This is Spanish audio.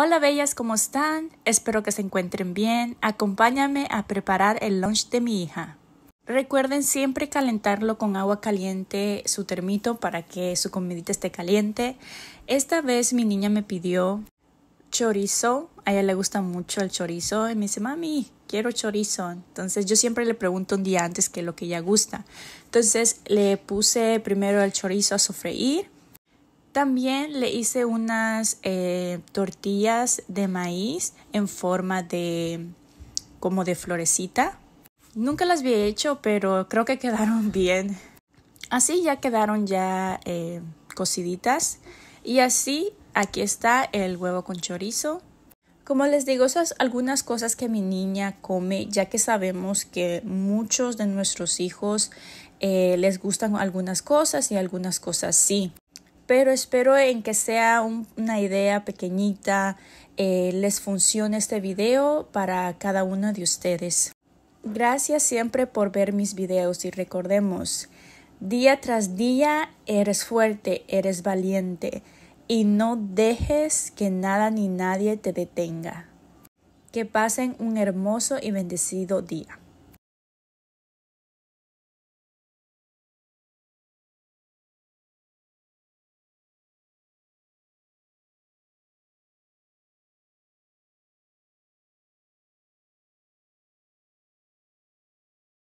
Hola bellas, ¿cómo están? Espero que se encuentren bien. Acompáñame a preparar el lunch de mi hija. Recuerden siempre calentarlo con agua caliente su termito para que su comidita esté caliente. Esta vez mi niña me pidió chorizo. A ella le gusta mucho el chorizo y me dice, mami, quiero chorizo. Entonces yo siempre le pregunto un día antes que lo que ella gusta. Entonces le puse primero el chorizo a sofreír también le hice unas eh, tortillas de maíz en forma de como de florecita. Nunca las había hecho, pero creo que quedaron bien. Así ya quedaron ya eh, cociditas. Y así aquí está el huevo con chorizo. Como les digo, esas algunas cosas que mi niña come, ya que sabemos que muchos de nuestros hijos eh, les gustan algunas cosas y algunas cosas sí pero espero en que sea una idea pequeñita, eh, les funcione este video para cada uno de ustedes. Gracias siempre por ver mis videos y recordemos, día tras día eres fuerte, eres valiente y no dejes que nada ni nadie te detenga. Que pasen un hermoso y bendecido día.